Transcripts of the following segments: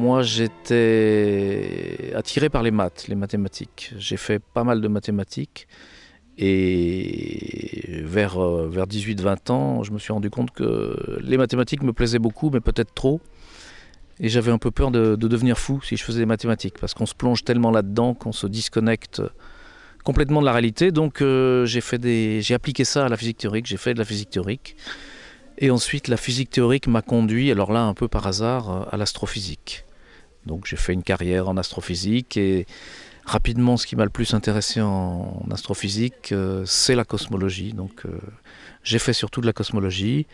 Moi, j'étais attiré par les maths, les mathématiques. J'ai fait pas mal de mathématiques. Et vers, 18-20 euh, ans, je me suis rendu compte que les mathématiques me plaisaient beaucoup, mais peut-être trop. Et j'avais un peu peur de, devenir fou si je faisais des mathématiques, parce qu'on se plonge tellement là-dedans qu'on se disconnecte complètement de la réalité. Donc euh, j'ai j'ai appliqué ça à la physique théorique, j'ai fait de la physique théorique. Et ensuite, la physique théorique m'a conduit, alors là, un peu par hasard, à l'astrophysique. Donc j'ai fait une carrière en astrophysique et rapidement ce qui m'a le plus intéressé en, astrophysique, euh, c'est la cosmologie. Donc euh, j'ai fait surtout de la cosmologie.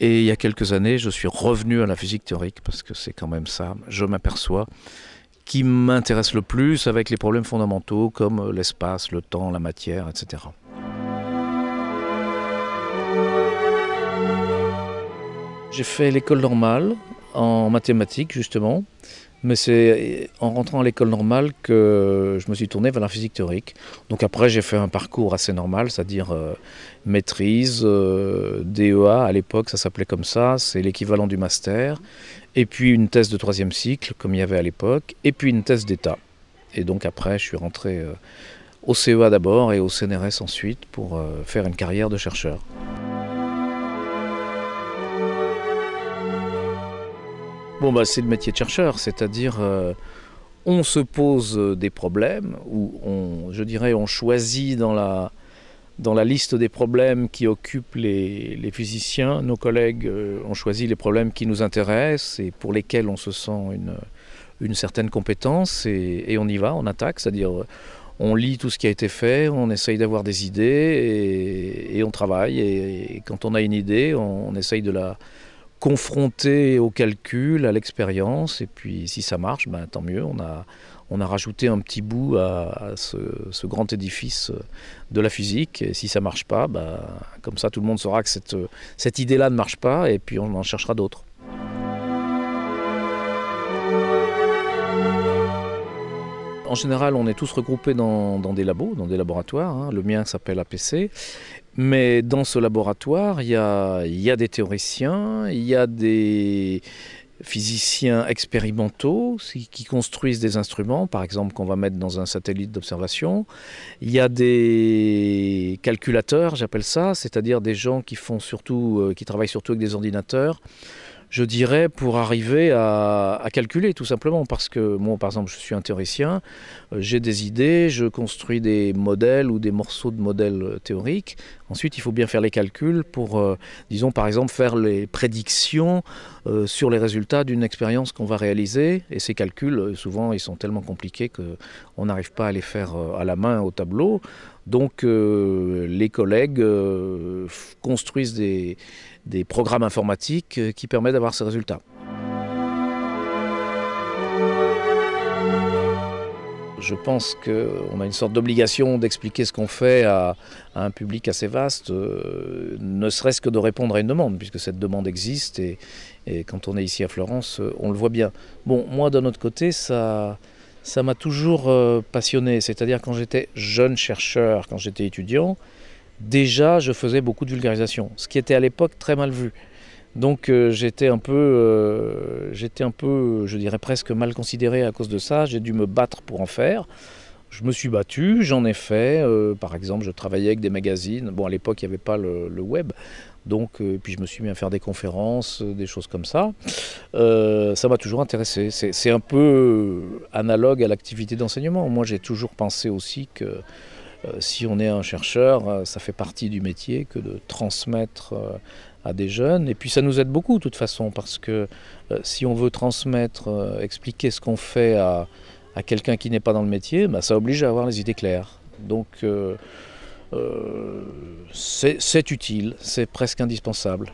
Et il y a quelques années, je suis revenu à la physique théorique, parce que c'est quand même ça, je m'aperçois, qui m'intéresse le plus avec les problèmes fondamentaux comme euh, l'espace, le temps, la matière, etc. J'ai fait l'école normale en mathématiques, justement. Mais c'est en rentrant à l'école normale que je me suis tourné vers la physique théorique. Donc après, j'ai fait un parcours assez normal, c'est-à-dire euh, maîtrise, euh, DEA à l'époque, ça s'appelait comme ça, c'est l'équivalent du master. Et puis une thèse de troisième cycle, comme il y avait à l'époque, et puis une thèse d'État. Et donc après, je suis rentré euh, au CEA d'abord et au CNRS ensuite pour faire une carrière de chercheur. Bon, bah, c'est le métier de chercheur, c'est-à-dire euh, on se pose euh, des problèmes, ou on, je dirais on choisit dans la, dans la liste des problèmes qui occupent les, physiciens, nos collègues euh, on choisit les problèmes qui nous intéressent et pour lesquels on se sent une, une certaine compétence, et, on y va, on attaque, c'est-à-dire on lit tout ce qui a été fait, on essaye d'avoir des idées et, on travaille. Et, quand on a une idée, on essaye de la, confronté au calcul, à l'expérience, et puis si ça marche, ben, tant mieux, on a, on a rajouté un petit bout à, ce, grand édifice de la physique, et si ça marche pas, ben, comme ça tout le monde saura que cette, cette idée-là ne marche pas, et puis on en cherchera d'autres. En général, on est tous regroupés dans, des labos, dans des laboratoires. Hein. Le mien s'appelle APC. Mais dans ce laboratoire, il y a, y a des théoriciens, il y a des physiciens expérimentaux qui construisent des instruments, par exemple, qu'on va mettre dans un satellite d'observation. Il y a des calculateurs, j'appelle ça, c'est-à-dire des gens qui font surtout, euh, qui travaillent surtout avec des ordinateurs je dirais, pour arriver à, calculer tout simplement. Parce que moi, par exemple, je suis un théoricien, euh, j'ai des idées, je construis des modèles ou des morceaux de modèles euh, théoriques. Ensuite, il faut bien faire les calculs pour, euh, disons, par exemple, faire les prédictions sur les résultats d'une expérience qu'on va réaliser. Et ces calculs, souvent, ils sont tellement compliqués qu'on n'arrive pas à les faire à la main au tableau. Donc euh, les collègues euh, construisent des, programmes informatiques euh, qui permettent d'avoir ces résultats. Je pense qu'on a une sorte d'obligation d'expliquer ce qu'on fait à, un public assez vaste, ne serait-ce que de répondre à une demande, puisque cette demande existe et, et, quand on est ici à Florence, on le voit bien. Bon, moi, d'un autre côté, ça, ça m'a toujours euh, passionné. C'est-à-dire quand j'étais jeune chercheur, quand j'étais étudiant, déjà je faisais beaucoup de vulgarisation, ce qui était à l'époque très mal vu. Donc euh, j'étais un peu, euh, j'étais un peu, je dirais presque mal considéré à cause de ça. J'ai dû me battre pour en faire. Je me suis battu, j'en ai fait. par exemple, je travaillais avec des magazines. Bon, à l'époque, il n'y avait pas le web, donc, euh, puis je me suis mis à faire des conférences, euh, des choses comme ça. Euh, ça m'a toujours intéressé. C'est un peu analogue à l'activité d'enseignement. Moi, j'ai toujours pensé aussi que si on est un chercheur, ça fait partie du métier que de transmettre à des jeunes. Et puis ça nous aide beaucoup, de toute façon, parce que si on veut transmettre, expliquer ce qu'on fait à, à quelqu'un qui n'est pas dans le métier, bah, ça oblige à avoir les idées claires. Donc euh, c'est utile, c'est presque indispensable.